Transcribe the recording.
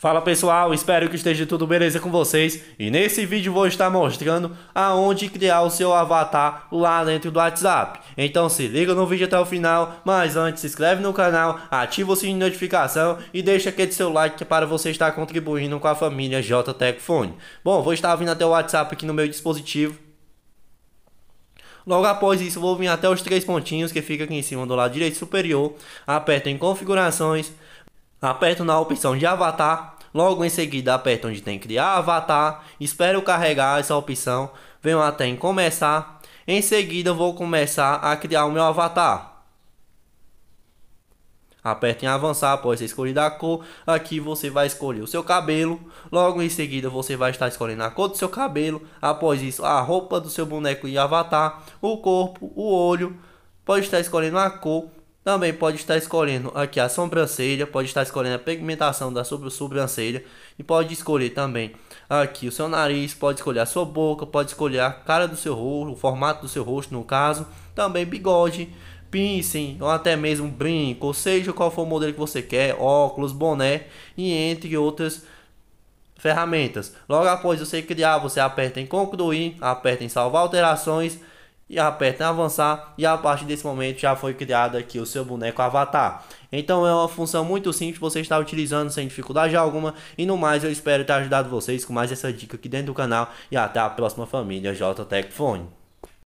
Fala pessoal, espero que esteja tudo beleza com vocês e nesse vídeo vou estar mostrando aonde criar o seu avatar lá dentro do WhatsApp. Então se liga no vídeo até o final, mas antes se inscreve no canal, ativa o sininho de notificação e deixa aquele seu like é para você estar contribuindo com a família JTEC Bom, vou estar vindo até o WhatsApp aqui no meu dispositivo. Logo após isso, vou vir até os três pontinhos que fica aqui em cima do lado direito superior. Aperto em configurações. Aperto na opção de avatar, logo em seguida aperto onde tem criar avatar, espero carregar essa opção, venho até em começar, em seguida vou começar a criar o meu avatar. Aperto em avançar após escolher a cor. Aqui você vai escolher o seu cabelo. Logo em seguida você vai estar escolhendo a cor do seu cabelo. Após isso, a roupa do seu boneco e avatar, o corpo, o olho. Pode estar escolhendo a cor também pode estar escolhendo aqui a sobrancelha, pode estar escolhendo a pigmentação da sobrancelha e pode escolher também aqui o seu nariz, pode escolher a sua boca, pode escolher a cara do seu rosto, o formato do seu rosto no caso, também bigode, piercing ou até mesmo brinco, ou seja qual for o modelo que você quer, óculos, boné e entre outras ferramentas. Logo após você criar, você aperta em concluir, aperta em salvar alterações e aperta em avançar e a partir desse momento já foi criado aqui o seu boneco avatar. Então é uma função muito simples, você está utilizando sem dificuldade alguma e no mais eu espero ter ajudado vocês com mais essa dica aqui dentro do canal e até a próxima família JTech